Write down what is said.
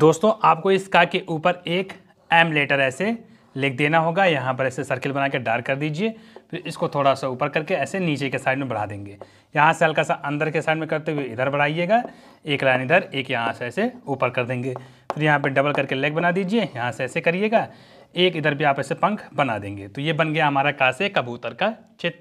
दोस्तों आपको इस का के ऊपर एक एम लेटर ऐसे लिख देना होगा यहाँ पर ऐसे सर्किल बना के डार्क कर दीजिए फिर इसको थोड़ा सा ऊपर करके ऐसे नीचे के साइड में बढ़ा देंगे यहाँ से हल्का सा अंदर के साइड में करते हुए इधर बढ़ाइएगा एक लाइन इधर एक यहाँ से ऐसे ऊपर कर देंगे फिर यहाँ पे डबल करके लेग बना दीजिए यहाँ से ऐसे करिएगा एक इधर भी आप ऐसे पंख बना देंगे तो ये बन गया हमारा का से कबूतर का चित्र